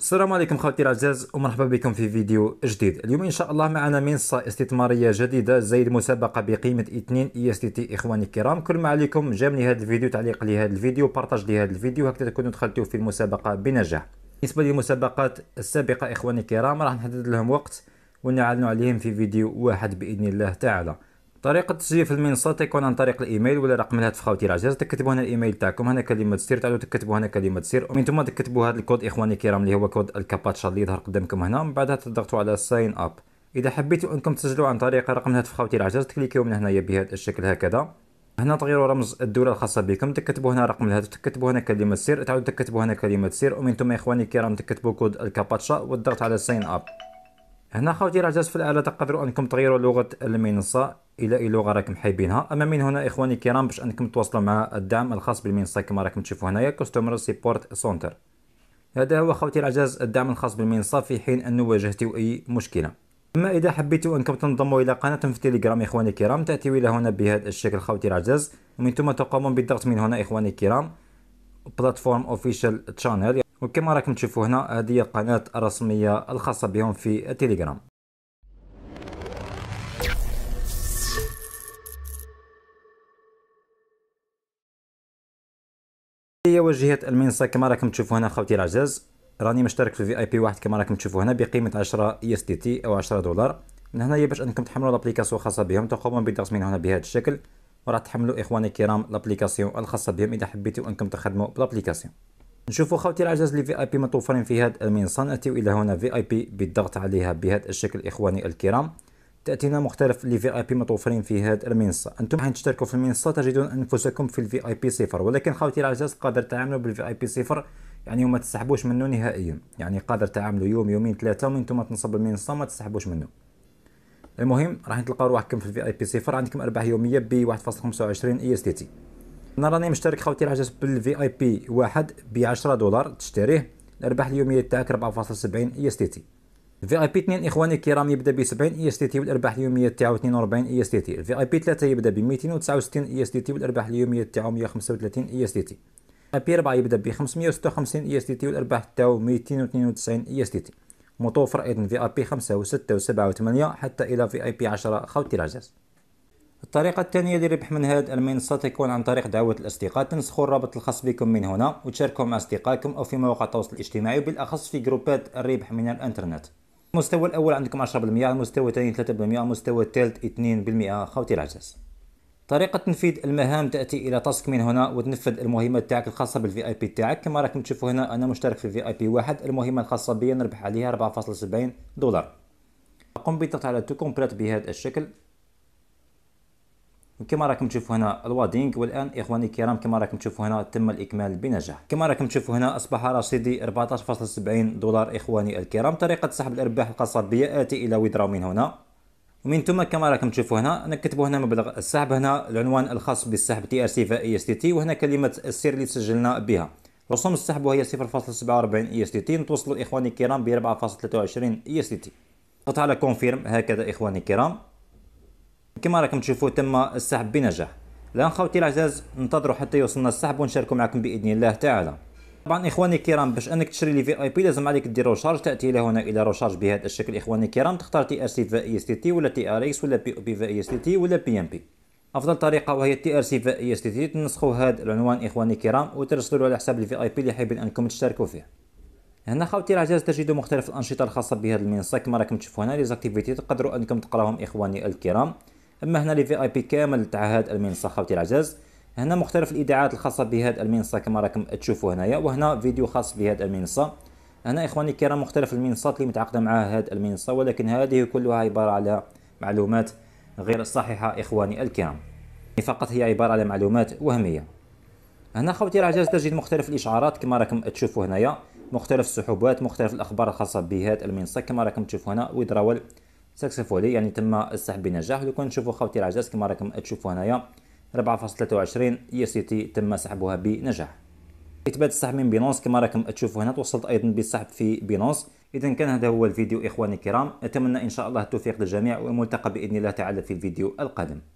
السلام عليكم خوتي العزاز ومرحبا بكم في فيديو جديد اليوم ان شاء الله معنا منصة استثمارية جديدة زي المسابقة بقيمة 2 اي اس تي تي اخواني الكرام كل ما عليكم جام هذا الفيديو تعليق لهذا الفيديو بارطاج لهذا الفيديو هكذا تكونوا دخلتوا في المسابقة بنجاح بالنسبة للمسابقات السابقة اخواني الكرام راح نحدد لهم وقت ونعلن عليهم في فيديو واحد باذن الله تعالى طريقه تسجيل في المنصه تكون عن طريق الايميل ولا رقم الهاتف خاوتي العزيز تكتبوا هنا الايميل تاعكم هنا كلمه سير تعالوا تكتبوا هنا كلمه سير ومن ثم تكتبوا هذا الكود اخواني الكرام اللي هو كود الكاباتشا اللي يظهر قدامكم هنا من بعدها تضغطوا على ساين اب اذا حبيتوا انكم تسجلوا عن طريق رقم الهاتف خاوتي العزيز تكليكيو من هنايا بهذا الشكل هكذا هنا تغيروا رمز الدوله الخاصه بكم تكتبوا هنا رقم الهاتف تكتبوا هنا كلمه سير تعاودوا تكتبوا هنا كلمه سير ومن ثم اخواني الكرام تكتبوا كود الكاباتشا والضغط على ساين اب هنا خاوتي العزاز في الاعلى تقدروا انكم تغيروا لغه المنصه الى اي لغه راكم حايبينها اما من هنا اخواني الكرام باش انكم تواصلوا مع الدعم الخاص بالمنصه كما راكم تشوفوا هنايا كاستمر سيبورت سونتر هذا هو خوتي العجاز الدعم الخاص بالمنصه في حين ان واجهتوا اي مشكله اما اذا حبيتوا انكم تنضموا الى قناه في تيليجرام اخواني الكرام تاتيوا الى هنا بهذا الشكل خوتي العجاز ومن ثم تقومون بالضغط من هنا اخواني الكرام بلاتفورم اوفيشال تشانل وكما راكم تشوفوا هنا هذه القناه الرسميه الخاصه بهم في التليجرام هي وجهه المنصه كما راكم تشوفوا هنا خوتي العزاز راني مشترك في في اي بي واحد كما راكم تشوفوا هنا بقيمه 10 اي اس تي او 10 دولار من هنايا باش انكم تحملوا لابليكاسيون خاصه بهم تقومون بالضغط من هنا بهذا الشكل وراح تحملوا اخواني الكرام لابليكاسيون الخاصه بهم اذا حبيتوا انكم تخدموا بالابليكاسيون نشوفوا خوتي العزاز اللي في اي بي متوفرين في هذا المنصه ناتيو الى هنا في اي بي بالضغط عليها بهذا الشكل اخواني الكرام تاتينا مختلف لي في اي بي متوفرين في هذه المنصه انتم حين تشتركوا في المنصه تجدون انفسكم في الفي اي بي صفر ولكن خاوتي العزاز قادر تعاملوا بالفي اي بي صفر يعني وما تسحبوش منه نهائيا يعني قادر تعاملوا يوم يومين ثلاثه ومن ثم تنصب المنصه ما تسحبوش منه المهم راح تلقى روحكم في الفي اي بي صفر عندكم ارباح يوميه ب 1.25 اي اس تي تي انا راني مشترك خوتي العزاز بالفي اي بي واحد ب 10 دولار تشتريه الارباح اليوميه تاعك 4.70 اي اس تي تي في اي بي 2 اخواني الكرام يبدا ب 70 اي اس تي تي والارباح اليوميه تاعو 42 اي اس تي تي في اي بي 3 يبدا ب 269 اي اس تي تي والارباح اليوميه تاعو 135 اي اس تي تي اي بي 4 يبدا ب 556 اي اس تي تي والارباح تاعو 292 اي اس تي تي متوفر ايضا في اي بي 5 و6 و7 و8 حتى الى في اي بي 10 خوتي العزاز الطريقة الثانية للربح من هذه المنصة تكون عن طريق دعوة الأصدقاء تنسخوا الرابط الخاص بكم من هنا وتشاركوا مع أصدقائكم أو في مواقع التواصل الاجتماعي وبالأخص في جروبات الربح من الإنترنت المستوى الاول عندكم 10% المستوى الثاني 3% المستوى الثالث 2% خوتي العزاز طريقة تنفيذ المهام تأتي إلى تاسك من هنا وتنفذ المهمة تاعك الخاصة بالفي اي بي تاعك كما راكم تشوفوا هنا أنا مشترك في الفي اي بي واحد المهمة الخاصة بي نربح عليها 4.70 دولار قم بتضغط على تو كومبليت بهذا الشكل كما راكم تشوفوا هنا الوادينغ والان اخواني الكرام كما راكم تشوفوا هنا تم الاكمال بنجاح كما راكم تشوفوا هنا اصبح رصيدي 14.70 دولار اخواني الكرام طريقه سحب الارباح بي اتي الى ويدراو من هنا ومن ثم كما راكم تشوفوا هنا نكتبوا هنا مبلغ السحب هنا العنوان الخاص بالسحب تي ار سي فا اي اس تي تي وهنا كلمه السر اللي سجلنا بها رسوم السحب وهي 0.47 اي اس تي تي نتوصلوا اخواني الكرام ب 4.23 اي اس تي تي قطع على كونفيرم هكذا اخواني الكرام كما راكم تشوفوا تم السحب بنجاح الان خوتي العزاز ننتظروا حتى يوصلنا السحب ونشاركوا معكم باذن الله تعالى طبعا اخواني الكرام باش انك تشري لي في اي بي لازم عليك دير روشارج تاتي الى هنا الى روشارج بهذا الشكل اخواني الكرام تختار تي ار سي فا اي اس تي تي ولا تي ار اكس ولا بي او بي فا اي اس تي تي ولا بي ام بي افضل طريقه وهي تي ار سي فا اي اس تي تي تنسخوا هذا العنوان اخواني الكرام وترسلوا على حساب الفي اي بي اللي حابين انكم تشتركوا فيه هنا خاوتي العزاز تجدوا مختلف الانشطه الخاصه بهذا المنصه كما راكم تشوفوا هنا لي زاكتيفيتي تقدروا انكم تقراوهم اخواني الكرام اما هنا لي في اي بي كامل تاع هاد المنصه خاوتي العزاز هنا مختلف الايداعات الخاصه بهاد المنصه كما راكم تشوفوا هنايا وهنا فيديو خاص بهاد المنصه هنا اخواني الكرام مختلف المنصات اللي متعاقده مع هاد المنصه ولكن هذه كلها عباره على معلومات غير صحيحه اخواني الكرام فقط هي عباره على معلومات وهميه هنا خوتي العجاز تجد مختلف الاشعارات كما راكم تشوفوا هنايا مختلف السحوبات مختلف الاخبار الخاصه بهاد المنصه كما راكم تشوفوا هنا ويدراول سكسفولي يعني تم السحب بنجاح لو كان نشوفوا خاوتي العجاز كما راكم تشوفوا هنايا 4.23 اي سي تي تم سحبها بنجاح اثبات السحب من بينونس كما راكم تشوفوا هنا توصلت ايضا بالسحب في بينونس اذا كان هذا هو الفيديو اخواني الكرام اتمنى ان شاء الله التوفيق للجميع والملتقى باذن الله تعالى في الفيديو القادم